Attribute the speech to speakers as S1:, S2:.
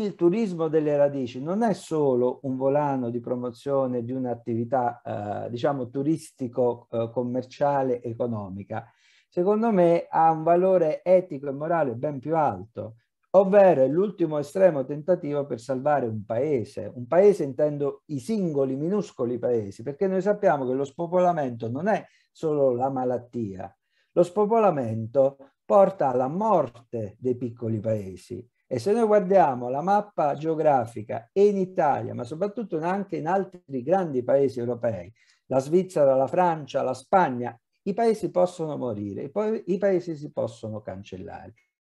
S1: il turismo delle radici non è solo un volano di promozione di un'attività, eh, diciamo, turistico-commerciale eh, economica, secondo me ha un valore etico e morale ben più alto, ovvero è l'ultimo estremo tentativo per salvare un paese. Un paese intendo i singoli, minuscoli paesi, perché noi sappiamo che lo spopolamento non è solo la malattia, lo spopolamento porta alla morte dei piccoli paesi. E se noi guardiamo la mappa geografica e in Italia, ma soprattutto anche in altri grandi paesi europei, la Svizzera, la Francia, la Spagna, i paesi possono morire, i paesi si possono cancellare.